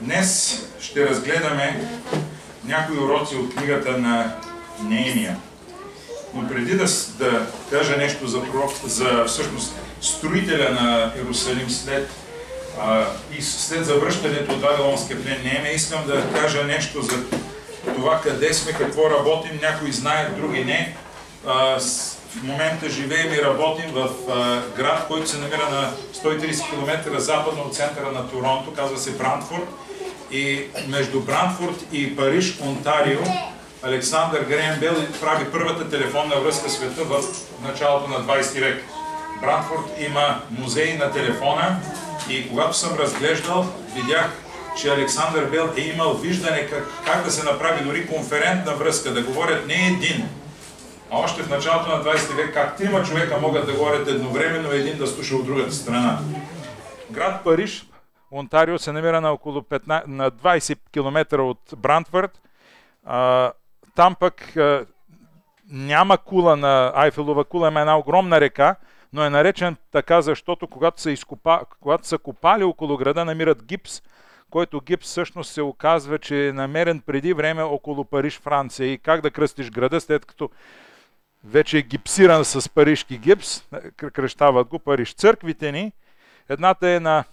Днес ще разгледаме някои уроци от книгата на Неемия. Но преди да, да кажа нещо за, пророк, за всъщност строителя на Иерусалим след, а, и след завръщането от Вавилонския плен Неемия, искам да кажа нещо за това къде сме, какво работим. Някои знаят, други не. А, в момента живеем и работим в а, град, който се намира на 130 км западно от центъра на Торонто, казва се Брантфорд и между Бранфорд и Париж, Онтарио, Александър Греем Бел прави първата телефонна връзка света в началото на 20 век. Бранфорд има музей на телефона и когато съм разглеждал, видях, че Александър Бел е имал виждане как, как да се направи дори конферентна връзка, да говорят не един, а още в началото на 20 век как трима човека могат да говорят едновременно един да слуша от другата страна. Град Париж Онтарио се намира на около 15, на 20 км от Брантфърд. А, там пък а, няма кула на Айфелова кула, има една огромна река, но е наречен така, защото когато са, изкупа, когато са копали около града, намират гипс, който гипс всъщност се оказва, че е намерен преди време около Париж, Франция. И как да кръстиш града, след като вече е гипсиран с парижки гипс, кръщават го Париж. Църквите ни, едната е на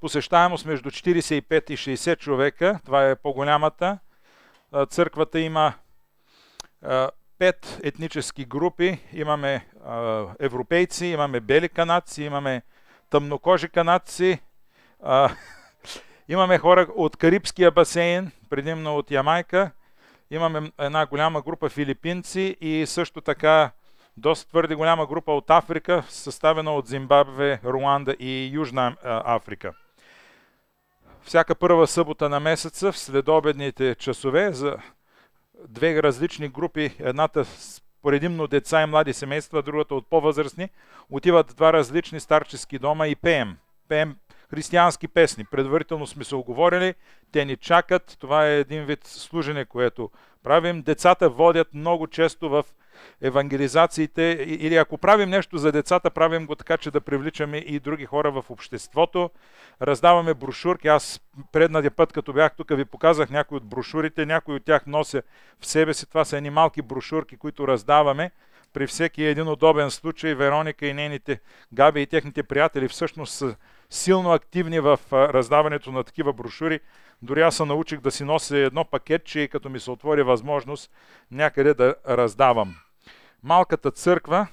посещаемост между 45 и 60 човека. Това е по-голямата. Църквата има пет етнически групи. Имаме европейци, имаме бели канадци, имаме тъмнокожи канадци, имаме хора от Карибския басейн, предимно от Ямайка. Имаме една голяма група филипинци и също така доста твърде голяма група от Африка, съставена от Зимбабве, Руанда и Южна Африка. Всяка първа събота на месеца, в следобедните часове, за две различни групи, едната предимно деца и млади семейства, другата от по-възрастни, отиват в два различни старчески дома и пеем. Пеем християнски песни. Предварително сме се оговорили, те ни чакат. Това е един вид служене, което правим. Децата водят много често в евангелизациите, или ако правим нещо за децата, правим го така, че да привличаме и други хора в обществото. Раздаваме брошурки. Аз преднадия път, като бях тук, ви показах някои от брошурите. Някои от тях нося в себе си. Това са едни малки брошурки, които раздаваме при всеки един удобен случай Вероника и нейните Габи и техните приятели всъщност са силно активни в раздаването на такива брошури. Дори аз се научих да си нося едно пакетче и като ми се отвори възможност някъде да раздавам. Малката църква,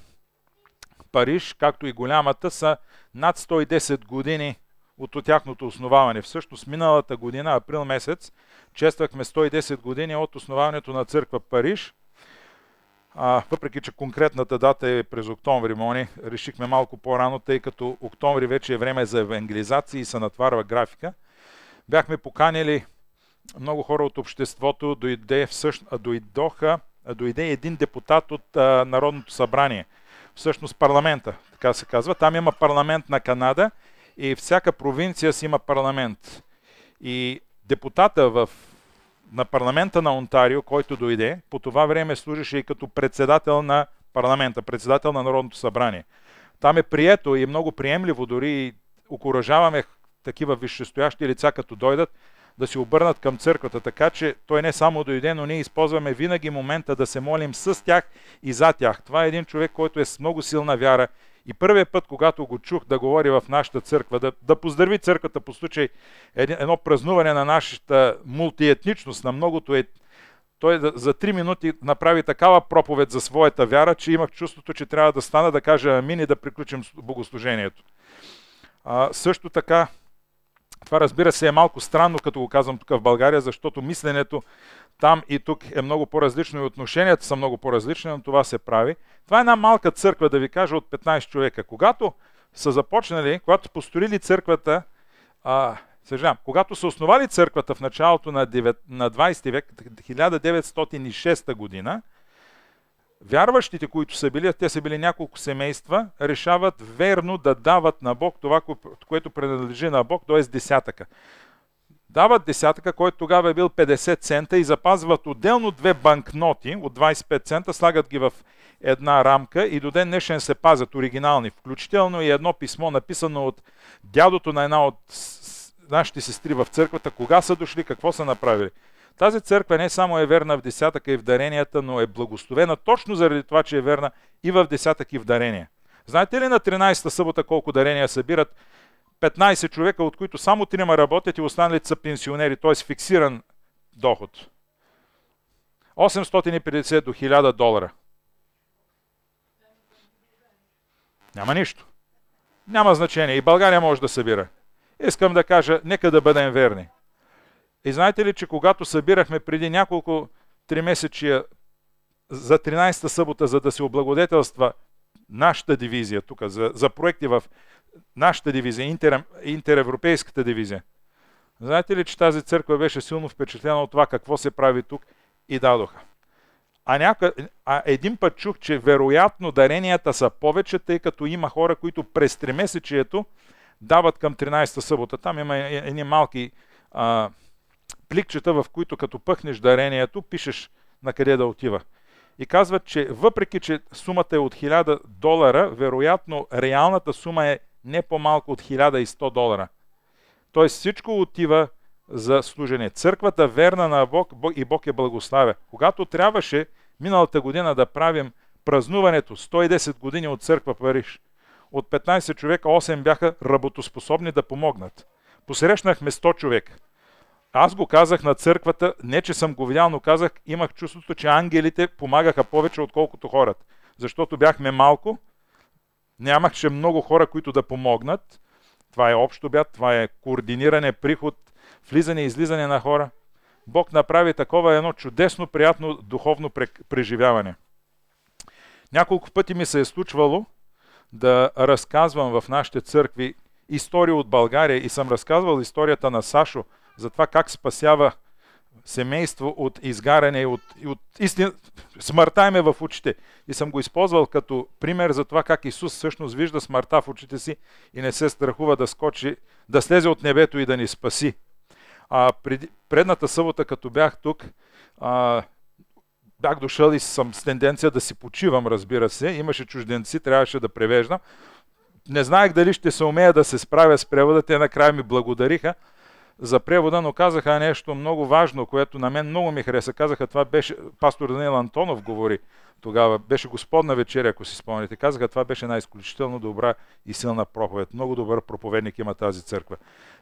Париж, както и голямата, са над 110 години от тяхното основаване. Всъщност миналата година, април месец, чествахме 110 години от основаването на църква Париж. А, въпреки, че конкретната дата е през октомври, мони, решихме малко по-рано, тъй като октомври вече е време за евангелизация и се натварва графика. Бяхме поканили много хора от обществото, дойде всъщ... дойдоха дойде един депутат от а, Народното събрание, всъщност парламента, така се казва. Там има парламент на Канада и всяка провинция си има парламент. И депутата в, на парламента на Онтарио, който дойде, по това време служеше и като председател на парламента, председател на Народното събрание. Там е прието и много приемливо, дори и окоръжаваме такива висшестоящи лица, като дойдат, да се обърнат към църквата. Така че той не само дойде, но ние използваме винаги момента да се молим с тях и за тях. Това е един човек, който е с много силна вяра. И първият път, когато го чух да говори в нашата църква, да, да поздрави църквата по случай едно празнуване на нашата мултиетничност, на многото е, той за три минути направи такава проповед за своята вяра, че имах чувството, че трябва да стана да кажа амин и да приключим богослужението. А, също така, това разбира се е малко странно, като го казвам тук в България, защото мисленето там и тук е много по-различно и отношенията са много по-различни, но това се прави. Това е една малка църква, да ви кажа, от 15 човека. Когато са започнали, когато построили църквата, а, съжалявам, когато са основали църквата в началото на, 9, на 20 век, 1906 година, Вярващите, които са били, те са били няколко семейства, решават верно да дават на Бог това, което принадлежи на Бог, т.е. десятъка. Дават десятъка, който тогава е бил 50 цента и запазват отделно две банкноти от 25 цента, слагат ги в една рамка и до ден днешен се пазят оригинални, включително и едно писмо, написано от дядото на една от нашите сестри в църквата, кога са дошли, какво са направили. Тази църква не само е верна в десятъка и в даренията, но е благословена точно заради това, че е верна и в десятък и в дарения. Знаете ли на 13-та събота колко дарения събират? 15 човека, от които само 3 работят и останалите са пенсионери, т.е. фиксиран доход. 850 до 1000 долара. Няма нищо. Няма значение. И България може да събира. Искам да кажа, нека да бъдем верни. И знаете ли, че когато събирахме преди няколко три месечия за 13-та събота, за да се облагодетелства нашата дивизия тук, за, за проекти в нашата дивизия, интер, интеревропейската дивизия, знаете ли, че тази църква беше силно впечатлена от това какво се прави тук и дадоха. А, няко... а един път чух, че вероятно даренията са повече, тъй като има хора, които през тримесечието дават към 13-та събота. Там има е, е, едни малки а, пликчета, в които като пъхнеш дарението, пишеш на къде да отива. И казват, че въпреки, че сумата е от 1000 долара, вероятно реалната сума е не по-малко от 1100 долара. Тоест всичко отива за служене. Църквата верна на Бог и Бог е благославя. Когато трябваше миналата година да правим празнуването 110 години от църква Париж, от 15 човека 8 бяха работоспособни да помогнат. Посрещнахме 100 човека. Аз го казах на църквата, не че съм го видял, но казах, имах чувството, че ангелите помагаха повече, отколкото хората. Защото бяхме малко, нямахше много хора, които да помогнат. Това е общо бят, това е координиране, приход, влизане и излизане на хора. Бог направи такова едно чудесно, приятно духовно преживяване. Няколко пъти ми се е случвало да разказвам в нашите църкви истории от България и съм разказвал историята на Сашо – за това как спасява семейство от изгаряне и от, и от истина. смъртта им е в очите. И съм го използвал като пример за това как Исус всъщност вижда смъртта в очите си и не се страхува да скочи, да слезе от небето и да ни спаси. А пред, предната събота, като бях тук, а, бях дошъл и съм с тенденция да си почивам, разбира се. Имаше чужденци, трябваше да превеждам. Не знаех дали ще се умея да се справя с превода. Те накрая ми благодариха, за превода, но казаха нещо много важно, което на мен много ми хареса. Казаха, това беше, пастор Данил Антонов говори тогава, беше Господна вечеря, ако си спомните, Казаха, това беше една изключително добра и силна проповед. Много добър проповедник има тази църква.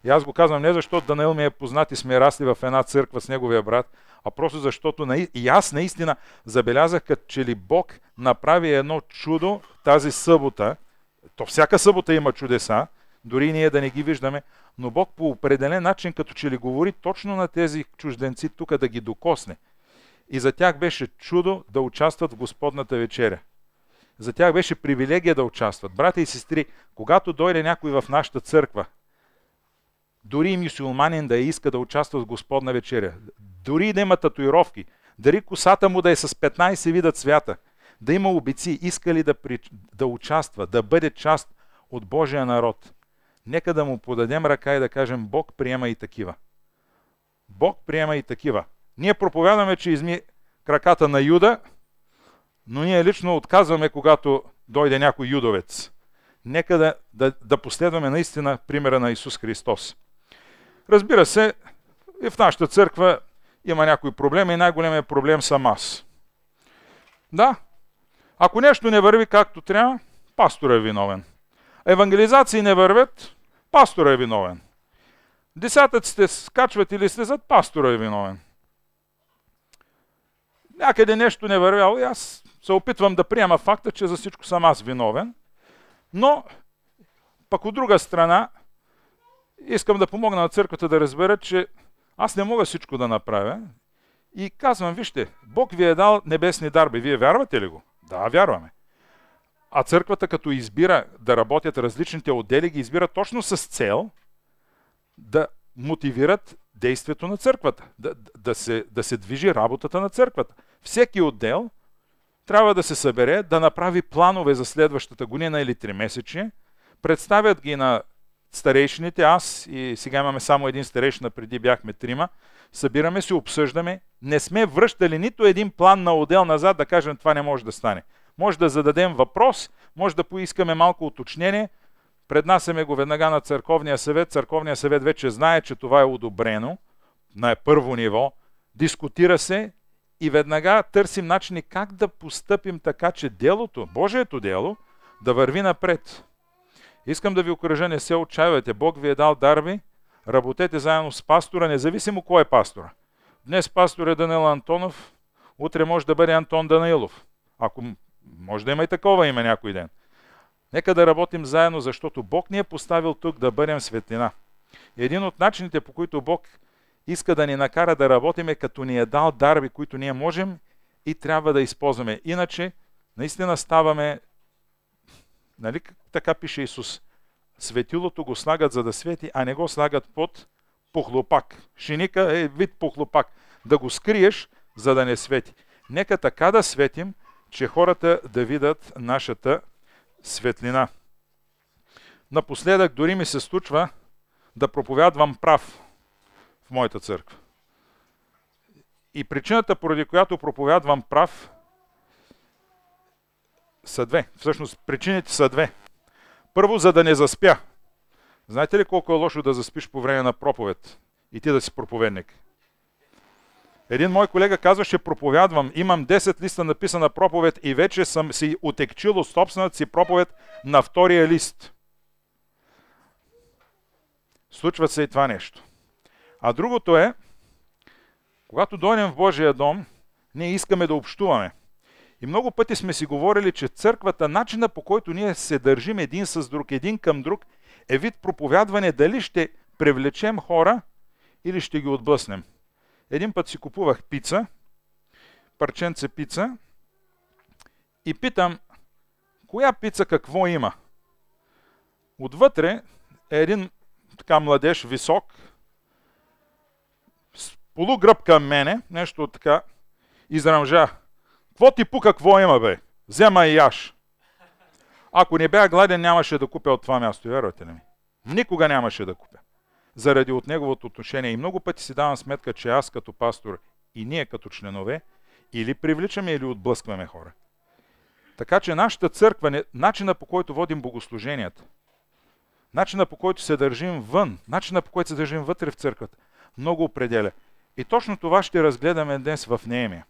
И аз го казвам не защото Данил ми е познат и сме расли в една църква с неговия брат, а просто защото и аз наистина забелязах, като че ли Бог направи едно чудо тази събота, то всяка събота има чудеса, дори ние да не ги виждаме, но Бог по определен начин като че ли говори точно на тези чужденци тук да ги докосне. И за тях беше чудо да участват в Господната вечеря. За тях беше привилегия да участват. Брата и сестри, когато дойде някой в нашата църква, дори и мюсюлманин да иска да участва в Господна вечеря, дори да има татуировки, дори косата му да е с 15 вида цвята, да има обици, иска ли да, при... да участва, да бъде част от Божия народ – нека да му подадем ръка и да кажем Бог приема и такива. Бог приема и такива. Ние проповядаме, че изми краката на Юда, но ние лично отказваме, когато дойде някой юдовец. Нека да, да, да последваме наистина примера на Исус Христос. Разбира се, и в нашата църква има някои проблеми и най-големият е проблем съм аз. Да, ако нещо не върви както трябва, пастор е виновен евангелизации не вървят, пастора е виновен. Десятъците скачват или слизат, пастора е виновен. Някъде нещо не вървяло и ами аз се опитвам да приема факта, че за всичко съм аз виновен. Но, пък от друга страна, искам да помогна на църквата да разбера, че аз не мога всичко да направя. И казвам, вижте, Бог ви е дал небесни дарби. Вие вярвате ли го? Да, вярваме. А църквата като избира да работят различните отдели, ги избира точно с цел да мотивират действието на църквата, да, да, се, да се движи работата на църквата. Всеки отдел трябва да се събере, да направи планове за следващата година или три месече, представят ги на старейшините, аз и сега имаме само един старейшина, преди бяхме трима, събираме се, обсъждаме, не сме връщали нито един план на отдел назад да кажем това не може да стане. Може да зададем въпрос, може да поискаме малко уточнение. Преднасяме го веднага на църковния съвет. Църковния съвет вече знае, че това е одобрено на първо ниво. Дискутира се и веднага търсим начини как да постъпим така, че делото, Божието дело, да върви напред. Искам да ви окоръжа, не се отчаивайте. Бог ви е дал дарби. Работете заедно с пастора, независимо кой е пастора. Днес пастор е Данил Антонов, утре може да бъде Антон Данилов. Ако може да има и такова име някой ден. Нека да работим заедно, защото Бог ни е поставил тук да бъдем светлина. един от начините, по които Бог иска да ни накара да работим е като ни е дал дарби, които ние можем и трябва да използваме. Иначе, наистина ставаме, нали така пише Исус, светилото го слагат за да свети, а не го слагат под похлопак. Шиника е вид похлопак. Да го скриеш, за да не свети. Нека така да светим, че хората да видят нашата светлина. Напоследък дори ми се случва да проповядвам прав в моята църква. И причината, поради която проповядвам прав, са две. Всъщност, причините са две. Първо, за да не заспя. Знаете ли колко е лошо да заспиш по време на проповед и ти да си проповедник? Един мой колега казва, проповядвам. Имам 10 листа написана проповед и вече съм си отекчил от собствената си проповед на втория лист. Случва се и това нещо. А другото е, когато дойдем в Божия дом, ние искаме да общуваме. И много пъти сме си говорили, че църквата, начина по който ние се държим един с друг, един към друг, е вид проповядване дали ще привлечем хора или ще ги отблъснем. Един път си купувах пица, парченце пица и питам, коя пица какво има? Отвътре е един така младеж, висок, с полугръб към мене, нещо така, израмжа. Кво ти пука, какво има, бе? Взема и яш. Ако не бях гладен, нямаше да купя от това място, вярвате ли ми? Никога нямаше да купя заради от неговото отношение. И много пъти си давам сметка, че аз като пастор и ние като членове или привличаме, или отблъскваме хора. Така че нашата църква, начина по който водим богослуженията, начина по който се държим вън, начина по който се държим вътре в църквата, много определя. И точно това ще разгледаме днес в Неемия.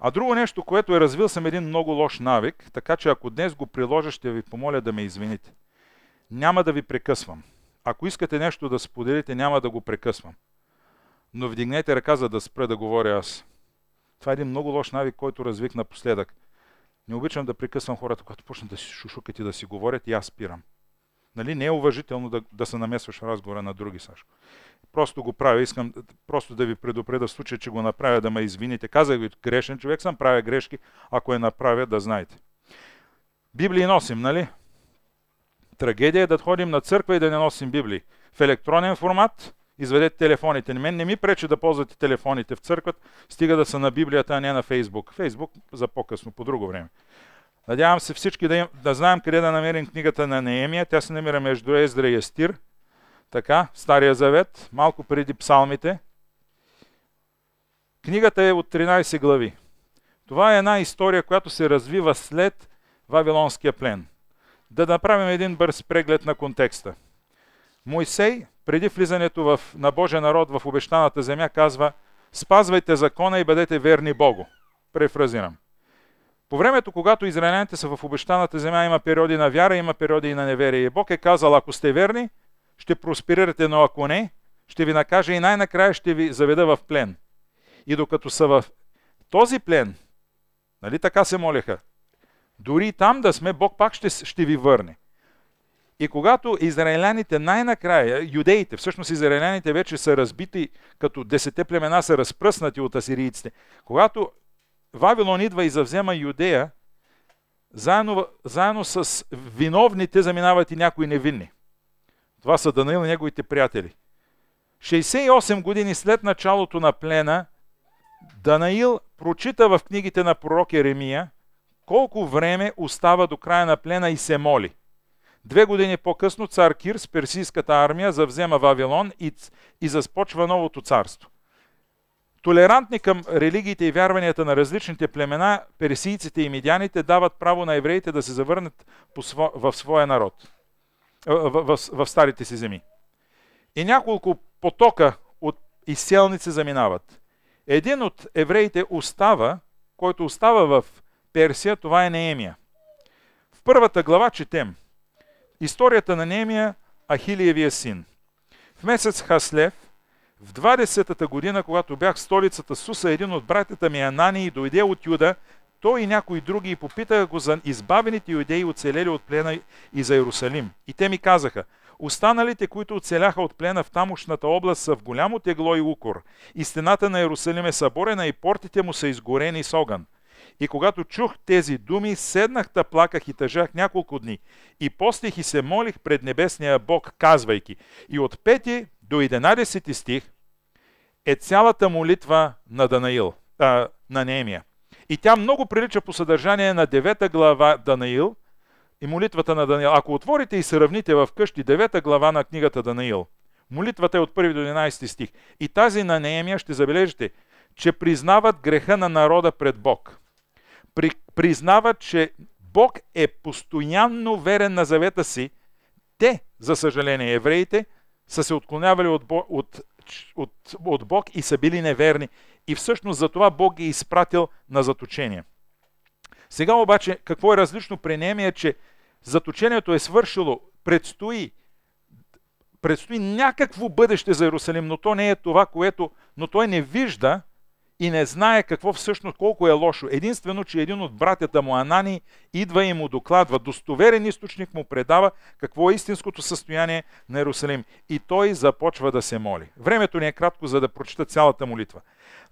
А друго нещо, което е развил съм един много лош навик, така че ако днес го приложа, ще ви помоля да ме извините. Няма да ви прекъсвам. Ако искате нещо да споделите, няма да го прекъсвам. Но вдигнете ръка, за да спра да говоря аз. Това е един много лош навик, който развих напоследък. Не обичам да прекъсвам хората, когато почнат да си шушукат и да си говорят, и аз спирам. Нали? Не е уважително да, да се намесваш разговора на други, Сашко. Просто го правя. Искам просто да ви предупредя в случай, че го направя, да ме извините. Казах ви, грешен човек съм, правя грешки. Ако я направя, да знаете. Библии носим, нали? Трагедия е да ходим на църква и да не носим Библии. В електронен формат изведете телефоните. Мен не ми пречи да ползвате телефоните в църквата, стига да са на Библията, а не на Фейсбук. Фейсбук за по-късно, по друго време. Надявам се всички да, им, да знаем къде да намерим книгата на Неемия. Тя се намира между Ездра и Естир. Така, Стария Завет, малко преди псалмите. Книгата е от 13 глави. Това е една история, която се развива след Вавилонския плен – да направим един бърз преглед на контекста. Мойсей, преди влизането в, на Божия народ в обещаната земя, казва «Спазвайте закона и бъдете верни Богу». Префразирам. По времето, когато израелените са в обещаната земя, има периоди на вяра, има периоди и на неверие. И Бог е казал, ако сте верни, ще просперирате, но ако не, ще ви накаже и най-накрая ще ви заведа в плен. И докато са в този плен, нали така се молеха, дори там да сме, Бог пак ще, ще ви върне. И когато израеляните най-накрая, юдеите, всъщност израеляните вече са разбити, като десете племена са разпръснати от асирийците, когато Вавилон идва и завзема Юдея, заедно, заедно с виновните заминават и някои невинни. Това са Данаил и неговите приятели. 68 години след началото на плена, Данаил прочита в книгите на пророк Еремия колко време остава до края на плена и се моли. Две години по-късно цар Кир с персийската армия завзема Вавилон и, и започва новото царство. Толерантни към религиите и вярванията на различните племена, персийците и медяните дават право на евреите да се завърнат сво, в своя народ, в, в, в старите си земи. И няколко потока от изселници заминават. Един от евреите остава, който остава в Персия, това е Неемия. В първата глава четем Историята на Неемия, Ахилиевия син. В месец Хаслев, в 20-та година, когато бях в столицата Суса, един от братята ми Анани и дойде от Юда, той и някои други и попитаха го за избавените юдеи, оцелели от плена и за Иерусалим. И те ми казаха, останалите, които оцеляха от плена в тамошната област, са в голямо тегло и укор. И стената на Иерусалим е съборена и портите му са изгорени с огън. И когато чух тези думи, седнах да плаках и тъжах няколко дни. И постих и се молих пред небесния Бог, казвайки. И от 5 до 11 стих е цялата молитва на Данаил, а, на Неемия. И тя много прилича по съдържание на 9 глава Данаил и молитвата на Данаил. Ако отворите и сравните в къщи 9 глава на книгата Данаил, молитвата е от 1 до 11 стих. И тази на Неемия ще забележите, че признават греха на народа пред Бог при, признава, че Бог е постоянно верен на завета си, те, за съжаление, евреите, са се отклонявали от, от, от, от Бог и са били неверни. И всъщност за това Бог ги е изпратил на заточение. Сега обаче, какво е различно при е, че заточението е свършило, предстои, предстои някакво бъдеще за Иерусалим, но то не е това, което, но той не вижда, и не знае какво всъщност, колко е лошо. Единствено, че един от братята му Анани идва и му докладва. Достоверен източник му предава какво е истинското състояние на Иерусалим. И той започва да се моли. Времето ни е кратко, за да прочита цялата молитва.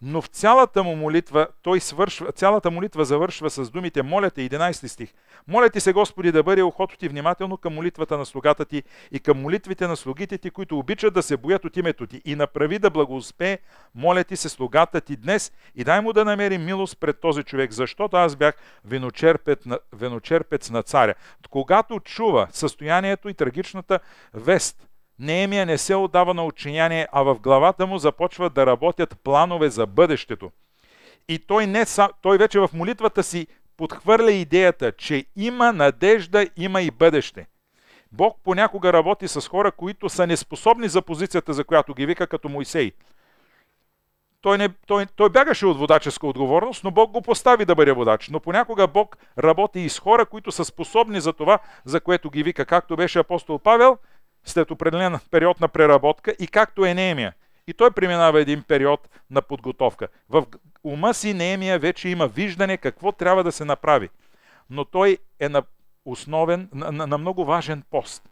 Но в цялата му молитва, той свършва, цялата молитва завършва с думите, моля те, 11 стих, моля ти се, Господи, да бъде охото ти внимателно към молитвата на слугата ти и към молитвите на слугите ти, които обичат да се боят от името ти и направи да благоуспее, моля ти се, слугата ти днес и дай му да намери милост пред този човек, защото аз бях веночерпец на, виночерпец на царя. Когато чува състоянието и трагичната вест – Неемия не се отдава на отчиняние, а в главата му започва да работят планове за бъдещето. И той, не той вече в молитвата си подхвърля идеята, че има надежда, има и бъдеще. Бог понякога работи с хора, които са неспособни за позицията, за която ги вика, като Моисей. Той, не, той, той бягаше от водаческа отговорност, но Бог го постави да бъде водач. Но понякога Бог работи и с хора, които са способни за това, за което ги вика, както беше апостол Павел – след определен период на преработка и както е Неемия. И той преминава един период на подготовка. В ума си Неемия вече има виждане какво трябва да се направи. Но той е на основен, на, на, на много важен пост.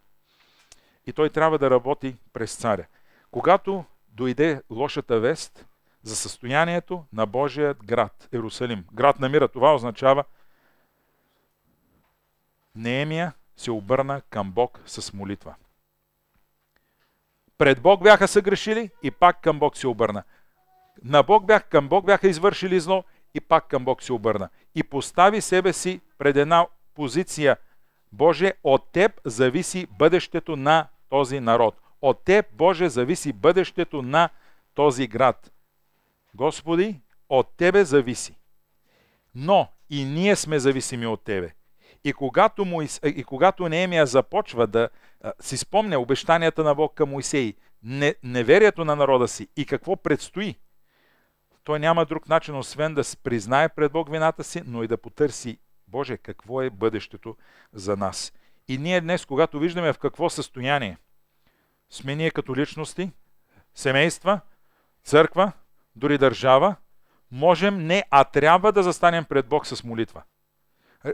И той трябва да работи през царя. Когато дойде лошата вест за състоянието на Божият град, Ерусалим, град на мира, това означава Неемия се обърна към Бог с молитва. Пред Бог бяха съгрешили и пак към Бог се обърна. На Бог бях, към Бог бяха извършили зло и пак към Бог се обърна. И постави себе си пред една позиция. Боже, от Теб зависи бъдещето на този народ. От Теб, Боже, зависи бъдещето на този град. Господи, от Тебе зависи. Но и ние сме зависими от Тебе. И когато, Моис... и когато Неемия започва да си спомня обещанията на Бог към Моисей, не, неверието на народа си и какво предстои, той няма друг начин, освен да се признае пред Бог вината си, но и да потърси, Боже, какво е бъдещето за нас. И ние днес, когато виждаме в какво състояние сме ние като личности, семейства, църква, дори държава, можем не, а трябва да застанем пред Бог с молитва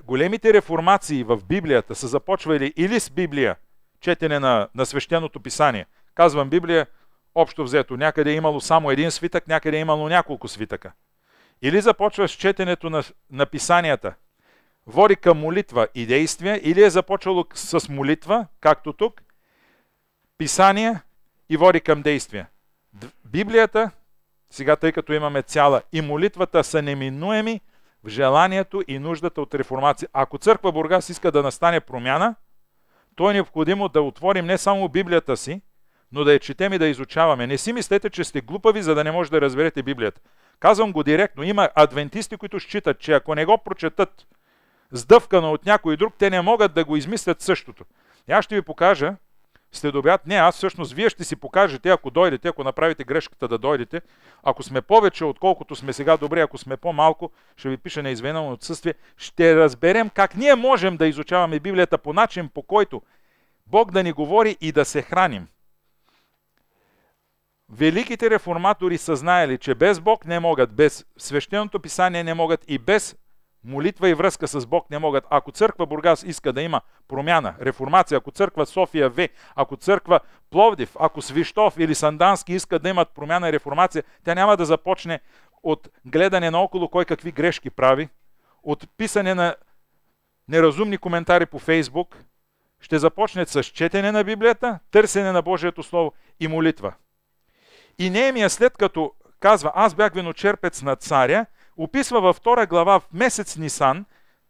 големите реформации в Библията са започвали или с Библия, четене на, на свещеното писание. Казвам Библия, общо взето, някъде е имало само един свитък, някъде е имало няколко свитъка. Или започва с четенето на, на писанията, води към молитва и действия, или е започвало с молитва, както тук, писание и води към действия. Библията, сега тъй като имаме цяла, и молитвата са неминуеми желанието и нуждата от реформация. Ако църква Бургас иска да настане промяна, то е необходимо да отворим не само Библията си, но да я четем и да изучаваме. Не си мислете, че сте глупави, за да не може да разберете Библията. Казвам го директно. Има адвентисти, които считат, че ако не го прочетат сдъвкано от някой друг, те не могат да го измислят същото. И аз ще ви покажа след Не, аз всъщност вие ще си покажете, ако дойдете, ако направите грешката да дойдете. Ако сме повече, отколкото сме сега добри, ако сме по-малко, ще ви пиша неизвинено отсъствие. Ще разберем как ние можем да изучаваме Библията по начин, по който Бог да ни говори и да се храним. Великите реформатори са знаели, че без Бог не могат, без свещеното писание не могат и без молитва и връзка с Бог не могат. Ако църква Бургас иска да има промяна, реформация, ако църква София В, ако църква Пловдив, ако Свищов или Сандански искат да имат промяна и реформация, тя няма да започне от гледане наоколо кой какви грешки прави, от писане на неразумни коментари по Фейсбук, ще започне с четене на Библията, търсене на Божието Слово и молитва. И Неемия след като казва, аз бях виночерпец на царя, описва във втора глава в месец Нисан,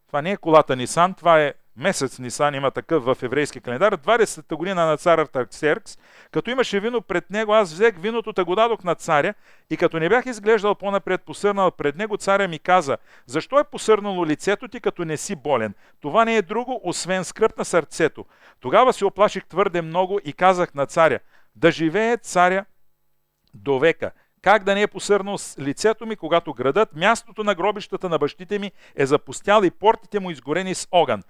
това не е колата Нисан, това е месец Нисан, има такъв в еврейски календар, 20-та година на цар Артаксеркс, като имаше вино пред него, аз взех виното, та го дадох на царя и като не бях изглеждал по-напред посърнал пред него, царя ми каза, защо е посърнало лицето ти, като не си болен? Това не е друго, освен скръп на сърцето. Тогава се оплаших твърде много и казах на царя, да живее царя до века. Как да не е посърнал с лицето ми, когато градът, мястото на гробищата на бащите ми е запустял и портите му изгорени с огън.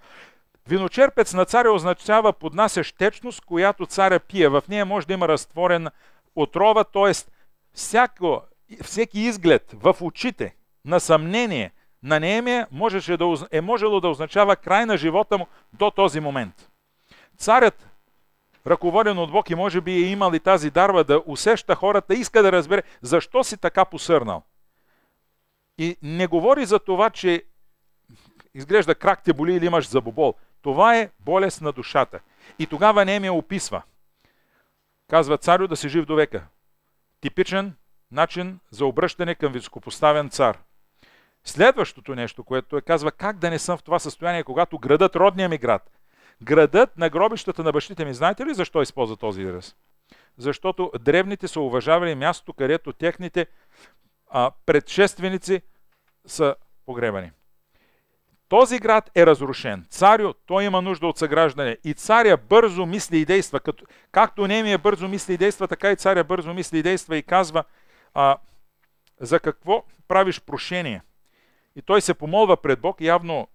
Виночерпец на царя означава поднасящ течност, която царя пие. В нея може да има разтворен отрова, т.е. всеки изглед в очите на съмнение на Неемия можеше да, е можело да означава край на живота му до този момент. Царят ръководен от Бог и може би е имал и тази дарба да усеща хората, иска да разбере защо си така посърнал. И не говори за това, че изглежда крак те боли или имаш забобол. Това е болест на душата. И тогава Немия описва. Казва царю да си жив до века. Типичен начин за обръщане към високопоставен цар. Следващото нещо, което е, казва как да не съм в това състояние, когато градът, родния ми град, Градът на гробищата на бащите ми, знаете ли защо използва този израз? Защото древните са уважавали мястото, където техните а, предшественици са погребани. Този град е разрушен. Царю, той има нужда от съграждане. И царя бързо мисли и действа. Като, както Немия бързо мисли и действа, така и царя бързо мисли и действа и казва а, за какво правиш прошение. И той се помолва пред Бог, явно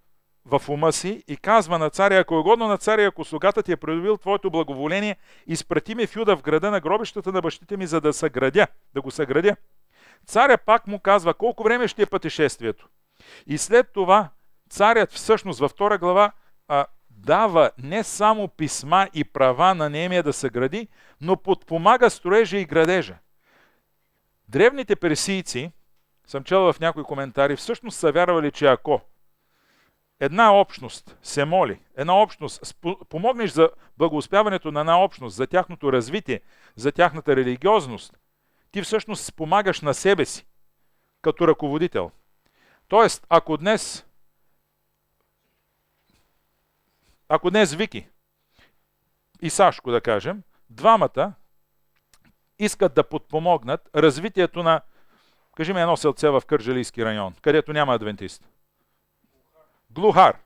в ума си и казва на царя, ако е угодно на царя, ако слугата ти е придобил твоето благоволение, изпрати ми в Юда в града на гробищата на бащите ми, за да съградя, да го съградя. Царя пак му казва, колко време ще е пътешествието. И след това царят всъщност във втора глава а, дава не само писма и права на немия да се гради, но подпомага строежа и градежа. Древните персийци, съм чел в някои коментари, всъщност са вярвали, че ако една общност се моли, една общност, помогнеш за благоуспяването на една общност, за тяхното развитие, за тяхната религиозност, ти всъщност спомагаш на себе си като ръководител. Тоест, ако днес ако днес Вики и Сашко, да кажем, двамата искат да подпомогнат развитието на, кажи ми едно селце в Кърджалийски район, където няма адвентист. Глухар.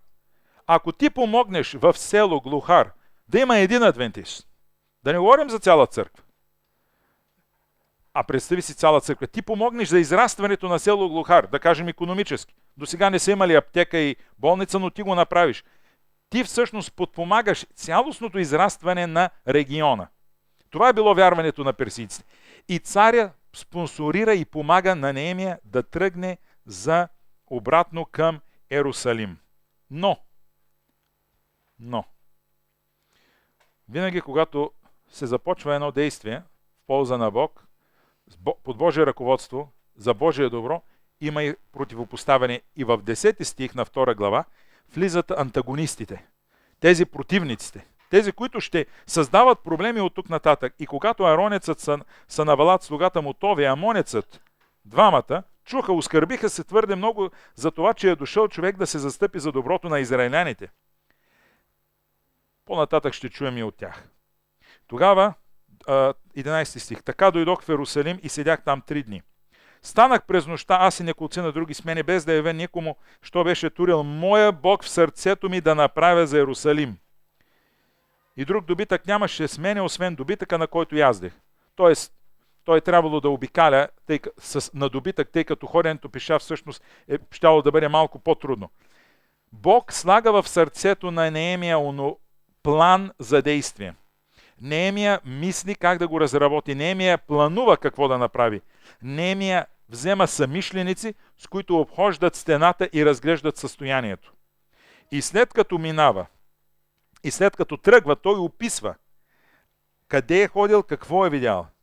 Ако ти помогнеш в село Глухар да има един адвентист, да не говорим за цяла църква, а представи си цяла църква, ти помогнеш за израстването на село Глухар, да кажем економически. До сега не са имали аптека и болница, но ти го направиш. Ти всъщност подпомагаш цялостното израстване на региона. Това е било вярването на персийците. И царя спонсорира и помага на Неемия да тръгне за обратно към Ерусалим. Но, но, винаги когато се започва едно действие в полза на Бог, под Божие ръководство, за Божие добро, има и противопоставяне. И в 10 стих на 2 глава влизат антагонистите, тези противниците, тези, които ще създават проблеми от тук нататък. И когато аронецът са, са навалат слугата му Тови, амонецът, двамата, чуха, оскърбиха се твърде много за това, че е дошъл човек да се застъпи за доброто на израеляните. По-нататък ще чуем и от тях. Тогава, 11 стих, така дойдох в Ерусалим и седях там три дни. Станах през нощта, аз и неколци на други смени, без да яве е никому, що беше турил моя Бог в сърцето ми да направя за Ерусалим. И друг добитък нямаше с мене, освен добитъка, на който яздех. Тоест, той е трябвало да обикаля тъй, с надобитък, тъй като ходенето пеша всъщност е щало да бъде малко по-трудно. Бог слага в сърцето на Неемия оно план за действие. Неемия мисли как да го разработи. Неемия планува какво да направи. Неемия взема самишленици, с които обхождат стената и разглеждат състоянието. И след като минава, и след като тръгва, той описва къде е ходил, какво е видял –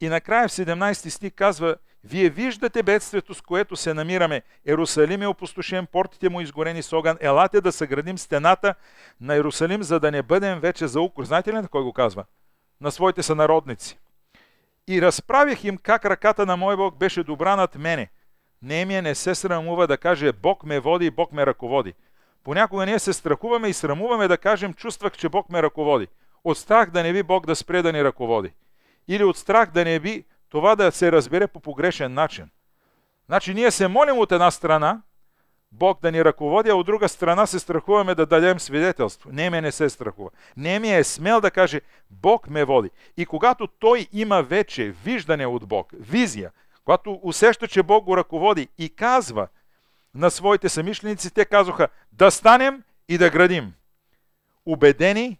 и накрая в 17 стих казва, вие виждате бедствието, с което се намираме. Ерусалим е опустошен, портите му изгорени с огън. Елате да съградим стената на Ерусалим, за да не бъдем вече за укор. Знаете ли на кой го казва? На своите сънародници. И разправих им как ръката на мой Бог беше добра над мене. Немия не се срамува да каже Бог ме води и Бог ме ръководи. Понякога ние се страхуваме и срамуваме да кажем чувствах, че Бог ме ръководи. От страх да не ви Бог да спре да ни ръководи или от страх да не би това да се разбере по погрешен начин. Значи ние се молим от една страна, Бог да ни ръководи, а от друга страна се страхуваме да дадем свидетелство. Не ме не се страхува. Не ми е смел да каже, Бог ме води. И когато той има вече виждане от Бог, визия, когато усеща, че Бог го ръководи и казва на своите самишленици, те казаха да станем и да градим. Убедени,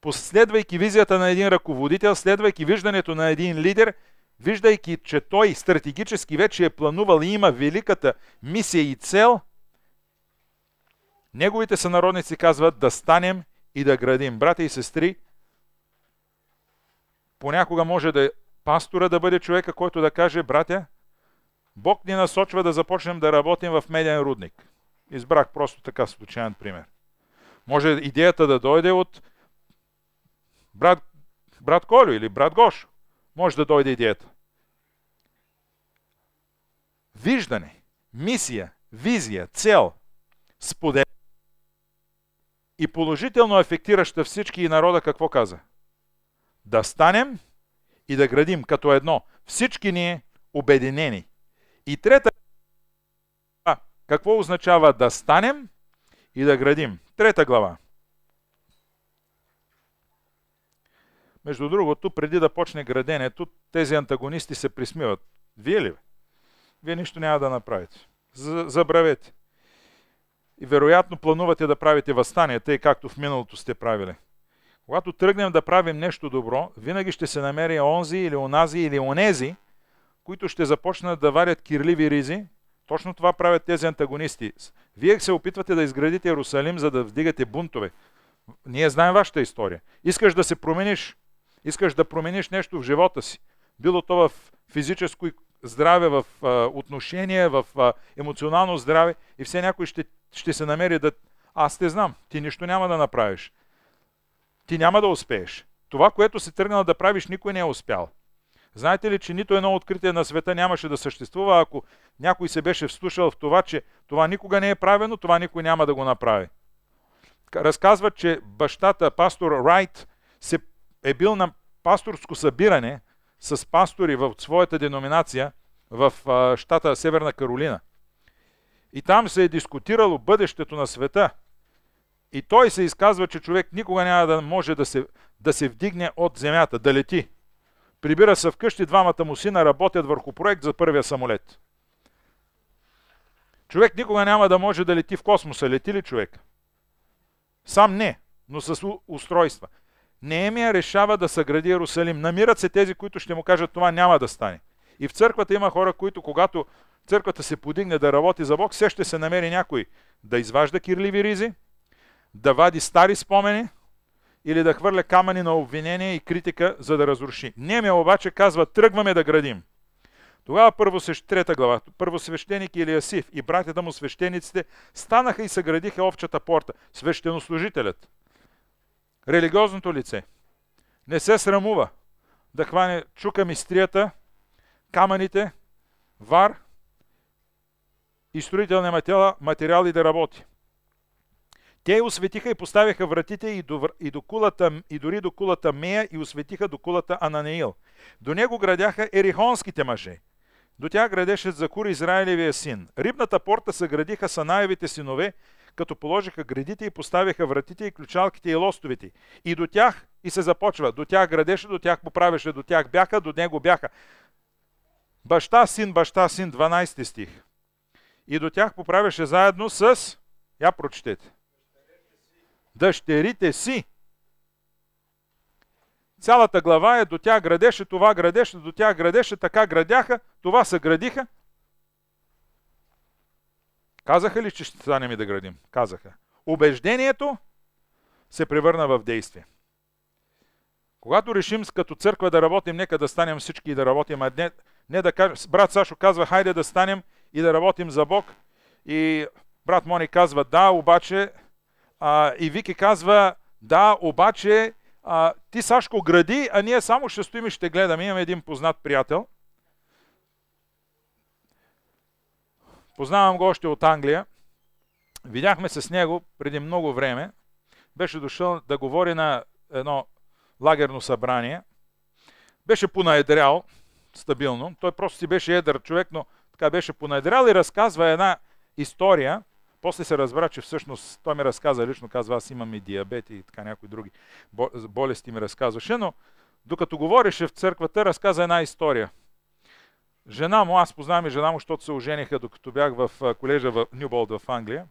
последвайки визията на един ръководител, следвайки виждането на един лидер, виждайки, че той стратегически вече е планувал и има великата мисия и цел, неговите сънародници казват да станем и да градим. Брата и сестри, понякога може да е пастора да бъде човека, който да каже, братя, Бог ни насочва да започнем да работим в медиен рудник. Избрах просто така случайен пример. Може идеята да дойде от Брат, брат Колю или брат Гош, може да дойде и диета. Виждане, мисия, визия, цел, споделя и положително афектираща всички и народа, какво каза? Да станем и да градим като едно. Всички ние обединени. И трета глава. Какво означава да станем и да градим? Трета глава. Между другото, преди да почне граденето, тези антагонисти се присмиват. Вие ли? Вие нищо няма да направите. Забравете. И вероятно планувате да правите възстания, тъй както в миналото сте правили. Когато тръгнем да правим нещо добро, винаги ще се намери онзи или онази или онези, които ще започнат да варят кирливи ризи. Точно това правят тези антагонисти. Вие се опитвате да изградите Иерусалим, за да вдигате бунтове. Ние знаем вашата история. Искаш да се промениш, искаш да промениш нещо в живота си, било то в физическо здраве, в отношение, в емоционално здраве и все някой ще, ще се намери да... Аз те знам, ти нищо няма да направиш. Ти няма да успееш. Това, което си тръгнал да правиш, никой не е успял. Знаете ли, че нито едно откритие на света нямаше да съществува, ако някой се беше вслушал в това, че това никога не е правено, това никой няма да го направи. Разказва, че бащата, пастор Райт, се е бил на пасторско събиране с пастори в своята деноминация в щата Северна Каролина. И там се е дискутирало бъдещето на света. И той се изказва, че човек никога няма да може да се, да се вдигне от земята, да лети. Прибира се вкъщи, двамата му сина работят върху проект за първия самолет. Човек никога няма да може да лети в космоса. Лети ли човек? Сам не, но с устройства. Неемия решава да съгради Иерусалим. Намират се тези, които ще му кажат това няма да стане. И в църквата има хора, които когато църквата се подигне да работи за Бог, все ще се намери някой да изважда кирливи ризи, да вади стари спомени или да хвърля камъни на обвинение и критика, за да разруши. Немия обаче казва, тръгваме да градим. Тогава първо трета глава, първосвещеник Илиасив и братята му свещениците станаха и съградиха овчата порта, свещенослужителят – религиозното лице не се срамува да хване чука мистрията, камъните, вар и материал и да работи. Те осветиха и поставиха вратите и до, и, до кулата, и дори до кулата Мея и осветиха до кулата Ананеил. До него градяха ерихонските мъже – до тях градеше Закур Израилевия син. Рибната порта съградиха Санаевите синове, като положиха градите и поставиха вратите и ключалките и лостовите. И до тях, и се започва, до тях градеше, до тях поправеше, до тях бяха, до него бяха. Баща, син, баща, син, 12 стих. И до тях поправеше заедно с... Я прочетете. Дъщерите си. Цялата глава е до тя градеше, това градеше, до тя градеше, така градяха, това се градиха. Казаха ли, че ще станем и да градим? Казаха. Убеждението се превърна в действие. Когато решим като църква да работим, нека да станем всички и да работим, а не, не да кажем... Брат Сашо казва, хайде да станем и да работим за Бог. И брат Мони казва, да, обаче... А, и Вики казва, да, обаче а, ти Сашко гради, а ние само ще стоим и ще гледаме. Имаме един познат приятел. Познавам го още от Англия. Видяхме се с него преди много време. Беше дошъл да говори на едно лагерно събрание. Беше понаедрял стабилно. Той просто си беше едър човек, но така беше понаедрял и разказва една история после се разбра, че всъщност той ми разказа лично, казва, аз имам и диабет и така някои други болести ми разказваше, но докато говореше в църквата, разказа една история. Жена му, аз познавам и жена му, защото се ожениха, докато бях в колежа в Нюболд в Англия.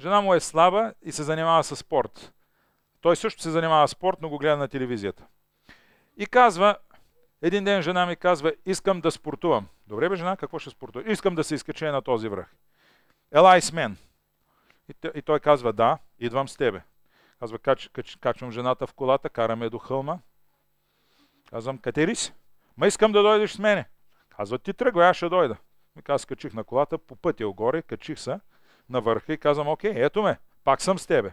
Жена му е слаба и се занимава с спорт. Той също се занимава с спорт, но го гледа на телевизията. И казва, един ден жена ми казва, искам да спортувам. Добре бе, жена, какво ще спортуваш? Искам да се изкача на този връх. Елай с мен. И, и той казва, да, идвам с тебе. Казва, кач, кач, качвам жената в колата, караме до хълма. Казвам, катери си? Ма искам да дойдеш с мене. Казва, ти тръгвай, аз ще дойда. И аз качих на колата, по пътя огоре, качих се на върха и казвам, окей, ето ме, пак съм с тебе.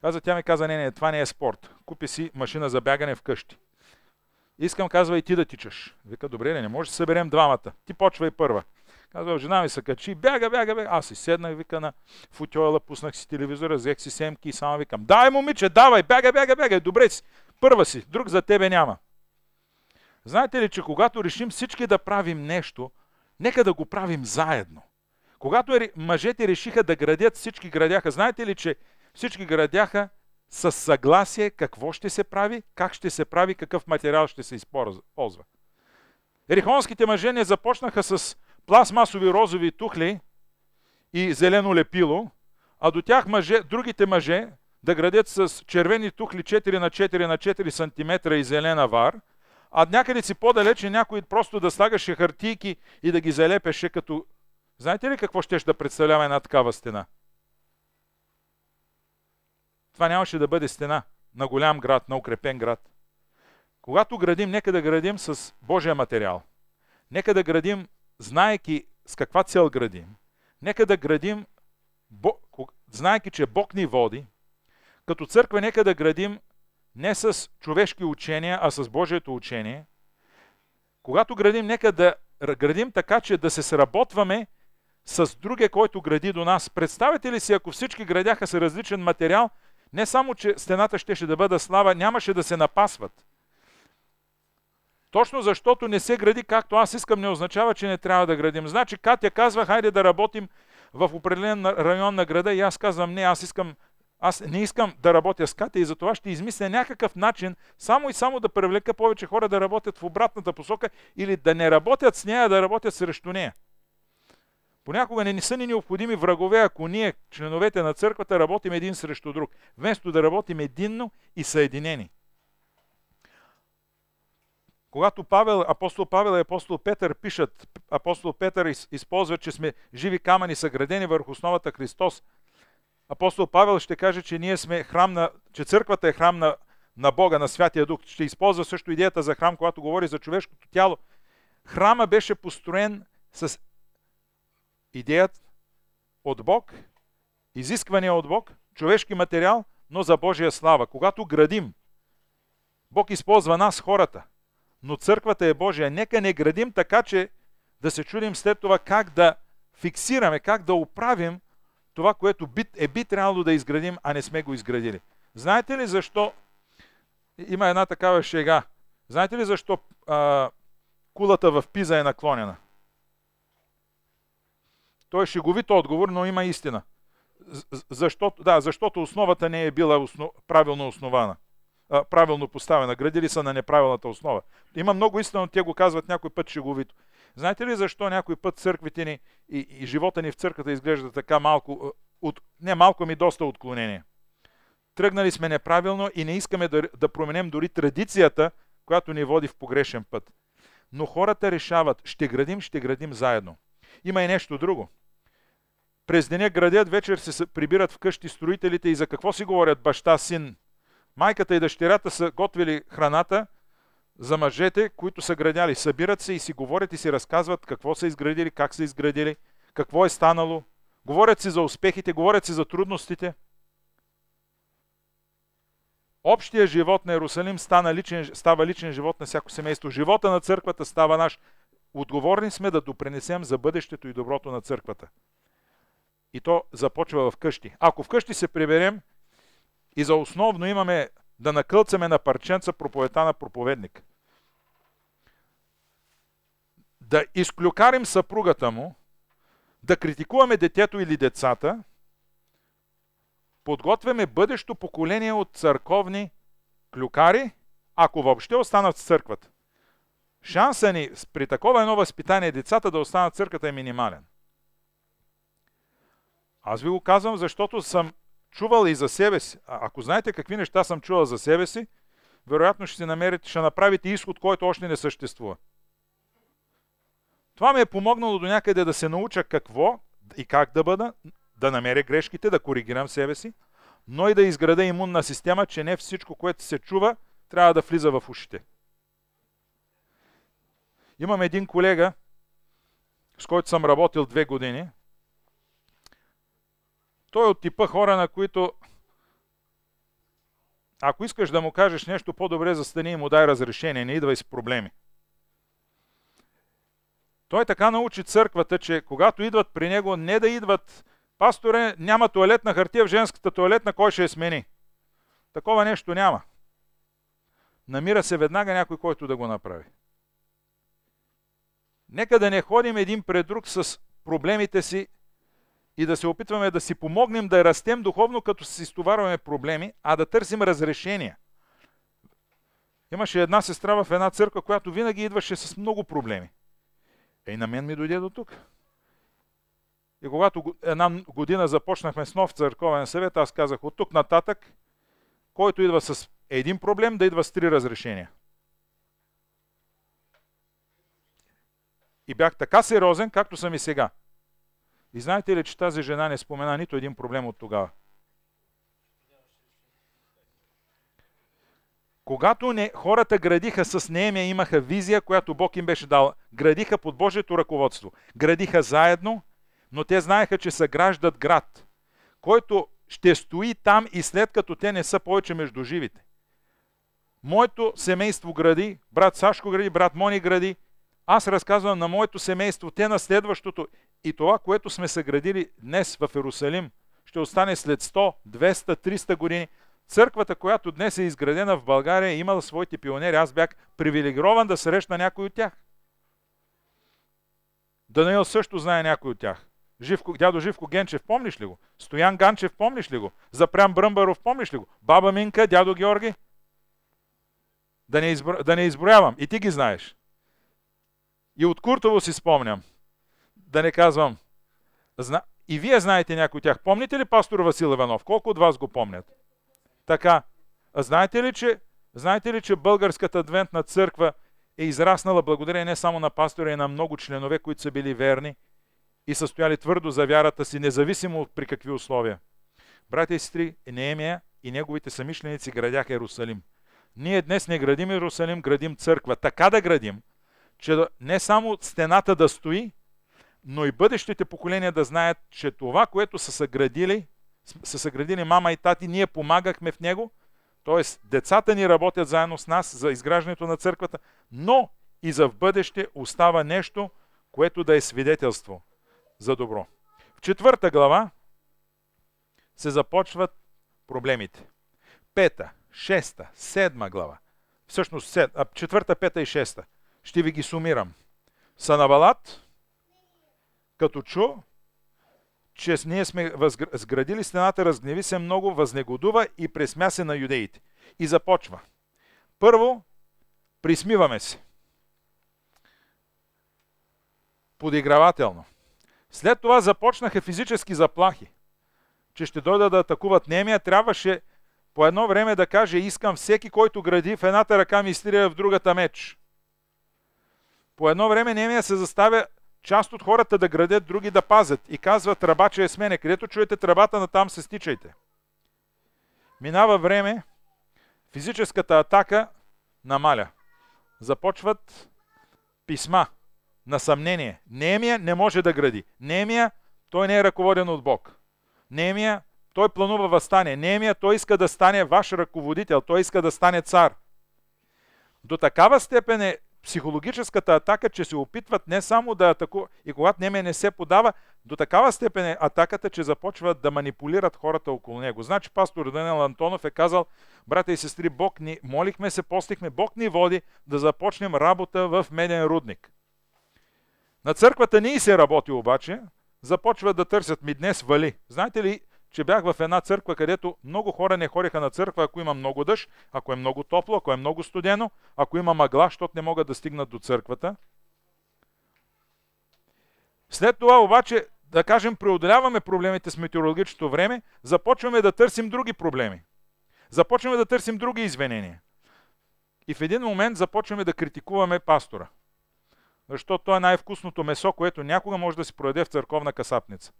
Каза, тя ми каза, не, не, това не е спорт. Купи си машина за бягане вкъщи. Искам, казва, и ти да тичаш. Вика, добре, не, не може да съберем двамата. Ти почвай първа. Казва, жена ми се качи, бяга, бяга, бяга. Аз си седнах, вика на футиола, пуснах си телевизора, взех си семки и само викам, дай момиче, давай, бяга, бяга, бяга, е, добре си. Първа си, друг за тебе няма. Знаете ли, че когато решим всички да правим нещо, нека да го правим заедно. Когато мъжете решиха да градят, всички градяха. Знаете ли, че всички градяха с съгласие какво ще се прави, как ще се прави, какъв материал ще се използва. Рихонските мъже не започнаха с пластмасови розови тухли и зелено лепило, а до тях мъже, другите мъже да градят с червени тухли 4 на 4 на 4 см и зелена вар, а някъде си по-далече някой просто да слагаше хартийки и да ги залепеше като... Знаете ли какво ще да представлява една такава стена? Това нямаше да бъде стена на голям град, на укрепен град. Когато градим, нека да градим с Божия материал. Нека да градим знаеки с каква цел градим, нека да градим, знаеки, че Бог ни води, като църква нека да градим не с човешки учения, а с Божието учение. Когато градим, нека да градим така, че да се сработваме с другия, който гради до нас. Представете ли си, ако всички градяха с различен материал, не само, че стената ще да бъде слава, нямаше да се напасват. Точно защото не се гради както аз искам, не означава, че не трябва да градим. Значи Катя казва, хайде да работим в определен район на града и аз казвам, не, аз искам аз не искам да работя с Катя и затова ще измисля някакъв начин само и само да привлека повече хора да работят в обратната посока или да не работят с нея, а да работят срещу нея. Понякога не, не са ни необходими врагове, ако ние, членовете на църквата, работим един срещу друг, вместо да работим единно и съединени. Когато Павел, апостол Павел и апостол Петър пишат, апостол Петър използва, че сме живи камъни, съградени върху основата Христос, апостол Павел ще каже, че ние сме храм на, че църквата е храм на, на Бога, на Святия Дух. Ще използва също идеята за храм, когато говори за човешкото тяло. Храма беше построен с идеят от Бог, изисквания от Бог, човешки материал, но за Божия слава. Когато градим, Бог използва нас, хората – но църквата е Божия. Нека не градим така, че да се чудим след това как да фиксираме, как да оправим това, което би, е би трябвало да изградим, а не сме го изградили. Знаете ли защо има една такава шега? Знаете ли защо а, кулата в Пиза е наклонена? Той е шеговит отговор, но има истина. Защото, да, защото основата не е била основ... правилно основана правилно поставена, градили са на неправилната основа. Има много истина, но те го казват някой път шеговито. Знаете ли защо някой път църквите ни и, и живота ни в църквата изглежда така малко, от, не малко, ми доста отклонение? Тръгнали сме неправилно и не искаме да, да променем дори традицията, която ни води в погрешен път. Но хората решават, ще градим, ще градим заедно. Има и нещо друго. През деня градят, вечер се прибират вкъщи строителите и за какво си говорят баща, син, Майката и дъщерята са готвили храната за мъжете, които са градяли. Събират се и си говорят и си разказват какво са изградили, как са изградили, какво е станало. Говорят си за успехите, говорят си за трудностите. Общия живот на Иерусалим стана личен, става личен живот на всяко семейство. Живота на църквата става наш. Отговорни сме да допринесем за бъдещето и доброто на църквата. И то започва в къщи. Ако в къщи се приберем, и за основно имаме да накълцаме на парченца проповета на проповедник. Да изклюкарим съпругата му, да критикуваме детето или децата, подготвяме бъдещо поколение от църковни клюкари, ако въобще останат в църквата. Шанса ни при такова едно възпитание децата да останат в църквата е минимален. Аз ви го казвам, защото съм чувал и за себе си. А ако знаете какви неща съм чувал за себе си, вероятно ще, си намерите, ще направите изход, който още не съществува. Това ми е помогнало до някъде да се науча какво и как да бъда, да намеря грешките, да коригирам себе си, но и да изграда имунна система, че не всичко, което се чува, трябва да влиза в ушите. Имам един колега, с който съм работил две години. Той е от типа хора, на които ако искаш да му кажеш нещо по-добре, застани и му дай разрешение, не идвай с проблеми. Той така научи църквата, че когато идват при него, не да идват пасторе, няма туалетна хартия в женската туалетна, кой ще я смени? Такова нещо няма. Намира се веднага някой, който да го направи. Нека да не ходим един пред друг с проблемите си и да се опитваме да си помогнем да растем духовно, като си стоварваме проблеми, а да търсим разрешения. Имаше една сестра в една църква, която винаги идваше с много проблеми. Ей на мен ми дойде до тук. И когато една година започнахме с нов църковен съвет, аз казах, от тук нататък, който идва с един проблем, да идва с три разрешения. И бях така сериозен, както съм и сега. И знаете ли, че тази жена не спомена нито един проблем от тогава? Когато не, хората градиха с Неемия, имаха визия, която Бог им беше дал. Градиха под Божието ръководство. Градиха заедно, но те знаеха, че съграждат град, който ще стои там и след като те не са повече между живите. Моето семейство гради, брат Сашко гради, брат Мони гради, аз разказвам на моето семейство, те на следващото. И това, което сме съградили днес в Иерусалим, ще остане след 100, 200, 300 години. Църквата, която днес е изградена в България, е имала своите пионери. Аз бях привилегирован да срещна някой от тях. Данил също знае някой от тях. Живко, дядо Живко Генчев, помниш ли го? Стоян Ганчев, помниш ли го? Запрям Бръмбаров, помниш ли го? Баба Минка, дядо Георги? Да не, избро... да не изброявам. И ти ги знаеш. И от Куртово си спомням. Да не казвам. Зна... И вие знаете някой от тях. Помните ли пастор Васил Иванов? Колко от вас го помнят? Така. Знаете ли, че, знаете ли, че Българската адвентна църква е израснала благодарение не само на пастора, и на много членове, които са били верни и са стояли твърдо за вярата си, независимо при какви условия. Братя и сестри, Неемия и неговите самишленици градяха Иерусалим. Ние днес не градим Иерусалим, градим църква. Така да градим – че не само стената да стои, но и бъдещите поколения да знаят, че това, което са съградили, са съградили мама и тати, ние помагахме в него, т.е. децата ни работят заедно с нас за изграждането на църквата, но и за в бъдеще остава нещо, което да е свидетелство за добро. В четвърта глава се започват проблемите. Пета, шеста, седма глава. Всъщност, четвърта, пета и шеста – ще ви ги сумирам. Санабалат, като чу, че ние сме сградили стената, разгневи се много, възнегодува и пресмя се на юдеите. И започва. Първо, присмиваме се. Подигравателно. След това започнаха физически заплахи, че ще дойдат да атакуват Немия. Трябваше по едно време да каже, искам всеки, който гради в едната ръка ми изтрия в другата меч. По едно време Немия се заставя част от хората да градят, други да пазят. И казва, тръба, че е с мене. Където чуете тръбата, на там се стичайте. Минава време, физическата атака намаля. Започват писма на съмнение. Немия не може да гради. Немия, той не е ръководен от Бог. Немия, той планува възстание. Немия, той иска да стане ваш ръководител. Той иска да стане цар. До такава степен е психологическата атака, че се опитват не само да атакуват, и когато Неме не се подава, до такава степен е атаката, че започват да манипулират хората около него. Значи пастор Данил Антонов е казал, брата и сестри, Бог ни, молихме се, постихме, Бог ни води да започнем работа в меден рудник. На църквата ни се работи обаче, започват да търсят ми днес вали. Знаете ли, че бях в една църква, където много хора не хориха на църква, ако има много дъжд, ако е много топло, ако е много студено, ако има мъгла, защото не могат да стигнат до църквата. След това обаче, да кажем, преодоляваме проблемите с метеорологичното време, започваме да търсим други проблеми. Започваме да търсим други извинения. И в един момент започваме да критикуваме пастора. Защото той е най-вкусното месо, което някога може да се проведе в църковна касапница.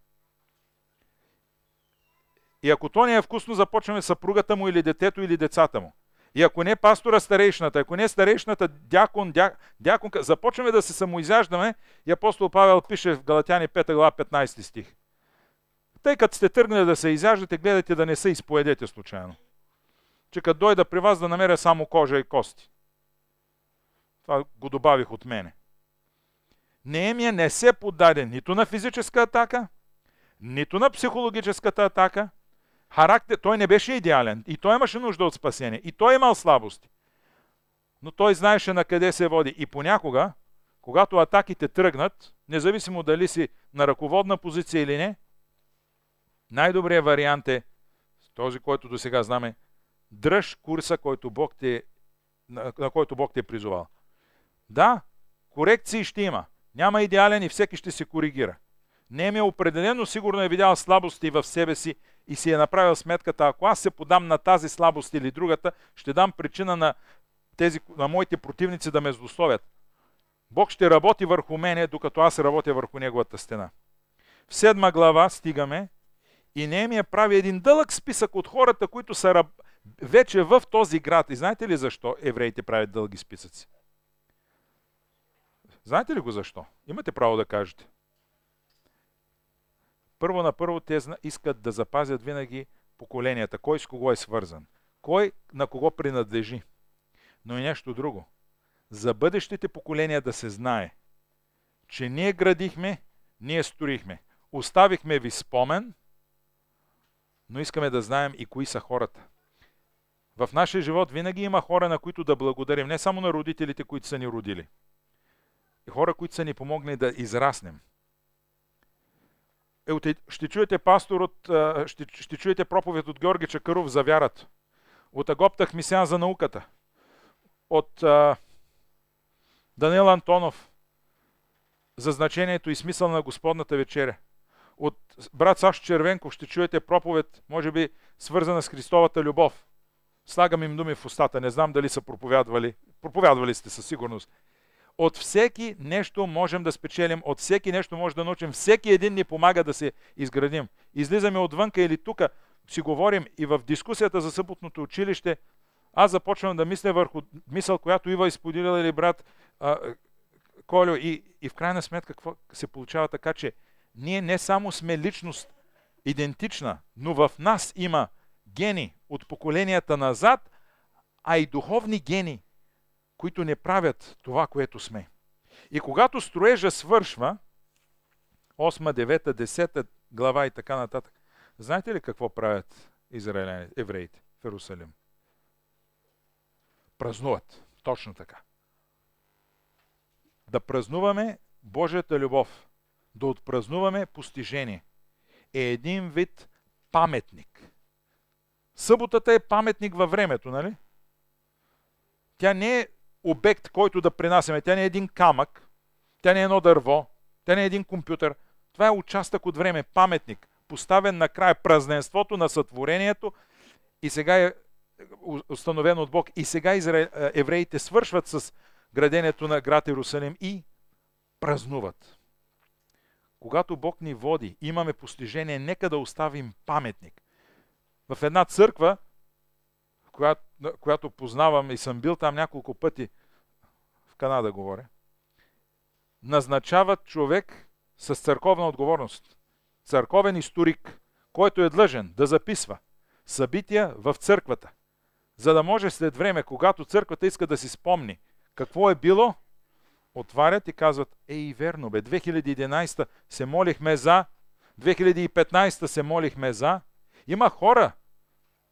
И ако то не е вкусно, започваме съпругата му или детето или децата му. И ако не е пастора, старейшната, ако не е старейшната, дякон, дя, дяконка, започваме да се самоизяждаме и апостол Павел пише в Галатяни 5 глава 15 стих. Тъй като сте тръгнали да се изяждате, гледайте да не се изпоедете случайно. Че като дойда при вас да намеря само кожа и кости. Това го добавих от мене. Неемия не се подаде нито на физическа атака, нито на психологическата атака, характер, той не беше идеален. И той имаше нужда от спасение. И той е имал слабости. Но той знаеше на къде се води. И понякога, когато атаките тръгнат, независимо дали си на ръководна позиция или не, най-добрият вариант е този, който до сега знаме, дръж курса, който Бог те, на, на който Бог те е призовал. Да, корекции ще има. Няма идеален и всеки ще се коригира. Не е определено сигурно е видял слабости в себе си и си е направил сметката, ако аз се подам на тази слабост или другата, ще дам причина на, тези, на моите противници да ме злословят. Бог ще работи върху мене, докато аз работя върху неговата стена. В седма глава стигаме и Неемия прави един дълъг списък от хората, които са раб... вече в този град. И знаете ли защо евреите правят дълги списъци? Знаете ли го защо? Имате право да кажете. Първо на първо те искат да запазят винаги поколенията, кой с кого е свързан, кой на кого принадлежи. Но и нещо друго. За бъдещите поколения да се знае, че ние градихме, ние сторихме. Оставихме ви спомен, но искаме да знаем и кои са хората. В нашия живот винаги има хора, на които да благодарим. Не само на родителите, които са ни родили. И хора, които са ни помогнали да израснем. Е, ще чуете пастор от, ще, ще чуете проповед от Георги Чакаров за вярата. От Агоптах Мисян за науката. От а, Данил Антонов за значението и смисъл на Господната вечеря. От брат Саш Червенков ще чуете проповед, може би свързана с Христовата любов. Слагам им думи в устата, не знам дали са проповядвали. Проповядвали сте със сигурност. От всеки нещо можем да спечелим, от всеки нещо може да научим. Всеки един ни помага да се изградим. Излизаме отвънка или тук, си говорим и в дискусията за съботното училище, аз започвам да мисля върху мисъл, която Ива изподелил или брат а, Колю. И, и в крайна сметка какво се получава така, че ние не само сме личност идентична, но в нас има гени от поколенията назад, а и духовни гени – които не правят това, което сме. И когато строежа свършва, 8, 9, 10 глава и така нататък, знаете ли какво правят евреите в Иерусалим? Празнуват. Точно така. Да празнуваме Божията любов. Да отпразнуваме постижение. Е един вид паметник. Съботата е паметник във времето, нали? Тя не е обект, който да принасяме, Тя не е един камък, тя не е едно дърво, тя не е един компютър. Това е участък от време, паметник, поставен накрая празненството на сътворението и сега е, е установен от Бог. И сега е, евреите свършват с градението на град Иерусалим и празнуват. Когато Бог ни води, имаме постижение, нека да оставим паметник. В една църква която, която познавам и съм бил там няколко пъти, в Канада говоря, назначават човек с църковна отговорност. Църковен историк, който е длъжен да записва събития в църквата, за да може след време, когато църквата иска да си спомни какво е било, отварят и казват, ей, верно бе, 2011 се молихме за, 2015 се молихме за. Има хора,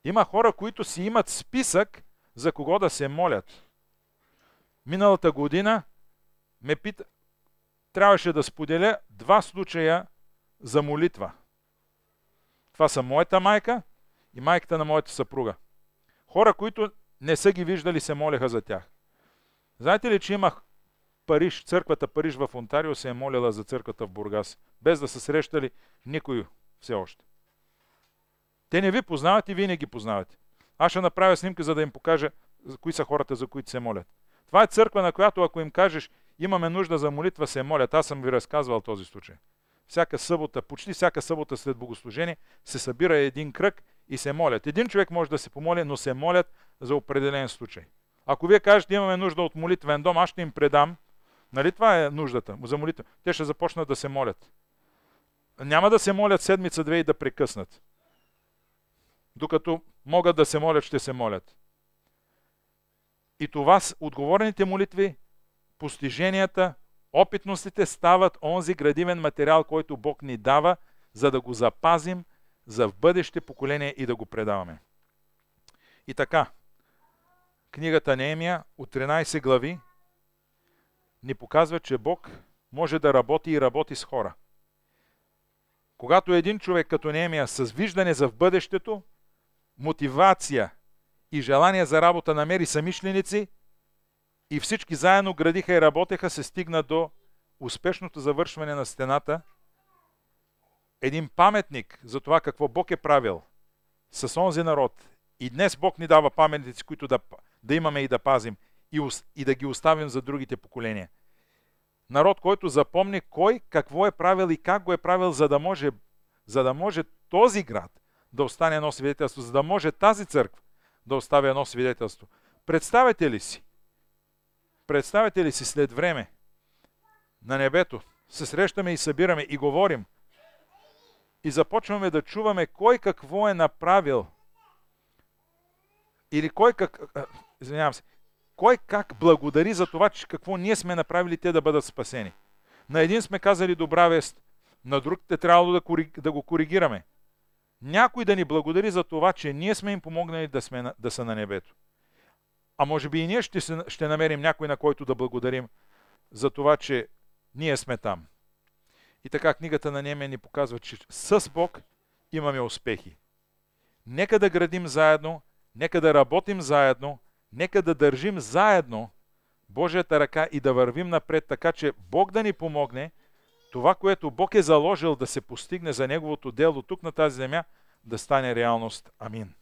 има хора, които си имат списък за кого да се молят. Миналата година ме пита, трябваше да споделя два случая за молитва. Това са моята майка и майката на моята съпруга. Хора, които не са ги виждали, се молеха за тях. Знаете ли, че имах Париж, църквата Париж в Онтарио се е молила за църквата в Бургас, без да са срещали никой все още. Те не ви познават и вие не ги познавате. Аз ще направя снимка, за да им покажа кои са хората, за които се молят. Това е църква, на която ако им кажеш, имаме нужда за молитва, се молят. Аз съм ви разказвал този случай. Всяка събота, почти всяка събота след богослужение, се събира един кръг и се молят. Един човек може да се помоли, но се молят за определен случай. Ако вие кажете, имаме нужда от молитвен дом, аз ще им предам. Нали това е нуждата за молитва? Те ще започнат да се молят. Няма да се молят седмица-две и да прекъснат. Докато могат да се молят, ще се молят. И това с отговорените молитви, постиженията, опитностите стават онзи градивен материал, който Бог ни дава, за да го запазим за в бъдеще поколение и да го предаваме. И така, книгата Неемия от 13 глави ни показва, че Бог може да работи и работи с хора. Когато един човек като Неемия с виждане за в бъдещето, мотивация и желание за работа намери самишленици и всички заедно градиха и работеха, се стигна до успешното завършване на стената. Един паметник за това какво Бог е правил с онзи народ. И днес Бог ни дава паметници, които да, да имаме и да пазим и, и да ги оставим за другите поколения. Народ, който запомни кой какво е правил и как го е правил, за да може, за да може този град – да остане едно свидетелство, за да може тази църква да остави едно свидетелство. Представете ли си? Представете ли си след време на небето се срещаме и събираме и говорим и започваме да чуваме кой какво е направил или кой как... Извинявам се. Кой как благодари за това, че какво ние сме направили те да бъдат спасени. На един сме казали добра вест, на друг те трябвало да, кори, да го коригираме някой да ни благодари за това, че ние сме им помогнали да, сме, да са на небето. А може би и ние ще, ще намерим някой, на който да благодарим за това, че ние сме там. И така книгата на Неме ни показва, че с Бог имаме успехи. Нека да градим заедно, нека да работим заедно, нека да държим заедно Божията ръка и да вървим напред, така че Бог да ни помогне – това, което Бог е заложил да се постигне за Неговото дело тук на тази земя, да стане реалност. Амин.